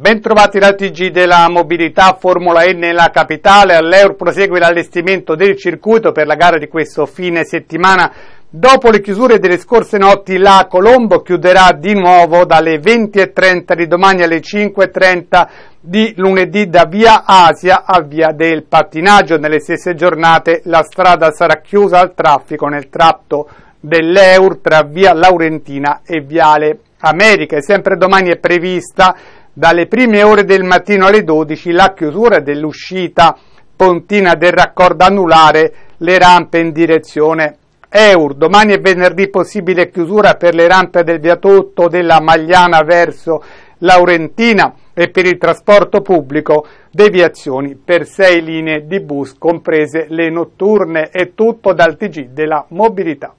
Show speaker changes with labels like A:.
A: Bentrovati dal TG della mobilità Formula E nella capitale, all'Eur prosegue l'allestimento del circuito per la gara di questo fine settimana. Dopo le chiusure delle scorse notti, la Colombo chiuderà di nuovo dalle 20.30 di domani alle 5.30 di lunedì da via Asia a via del pattinaggio. Nelle stesse giornate la strada sarà chiusa al traffico nel tratto dell'Eur tra via Laurentina e viale America. E sempre domani è prevista dalle prime ore del mattino alle 12 la chiusura dell'uscita pontina del raccordo anulare le rampe in direzione Eur. Domani e venerdì possibile chiusura per le rampe del viadotto della Magliana verso Laurentina e per il trasporto pubblico deviazioni per sei linee di bus comprese le notturne e tutto dal TG della mobilità.